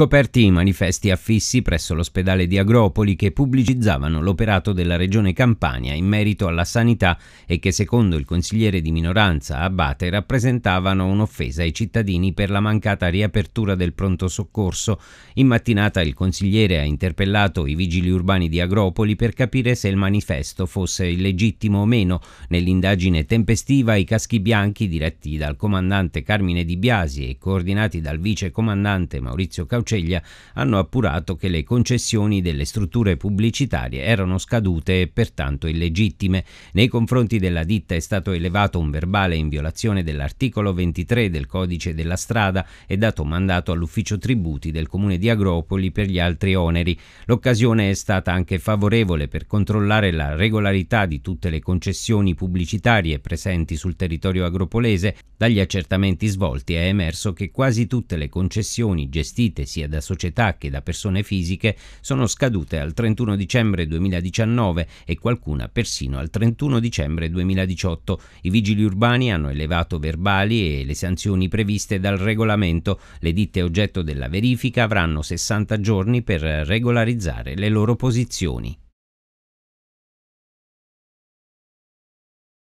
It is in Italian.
Scoperti i manifesti affissi presso l'ospedale di Agropoli che pubblicizzavano l'operato della regione Campania in merito alla sanità e che secondo il consigliere di minoranza Abate rappresentavano un'offesa ai cittadini per la mancata riapertura del pronto soccorso. In mattinata il consigliere ha interpellato i vigili urbani di Agropoli per capire se il manifesto fosse illegittimo o meno. Nell'indagine tempestiva i caschi bianchi diretti dal comandante Carmine Di Biasi e coordinati dal vice comandante Maurizio Caucci Proceglia hanno appurato che le concessioni delle strutture pubblicitarie erano scadute e pertanto illegittime. Nei confronti della ditta è stato elevato un verbale in violazione dell'articolo 23 del codice della strada e dato mandato all'ufficio tributi del comune di Agropoli per gli altri oneri. L'occasione è stata anche favorevole per controllare la regolarità di tutte le concessioni pubblicitarie presenti sul territorio agropolese. Dagli accertamenti svolti è emerso che quasi tutte le concessioni gestite sia da società che da persone fisiche, sono scadute al 31 dicembre 2019 e qualcuna persino al 31 dicembre 2018. I vigili urbani hanno elevato verbali e le sanzioni previste dal regolamento. Le ditte oggetto della verifica avranno 60 giorni per regolarizzare le loro posizioni.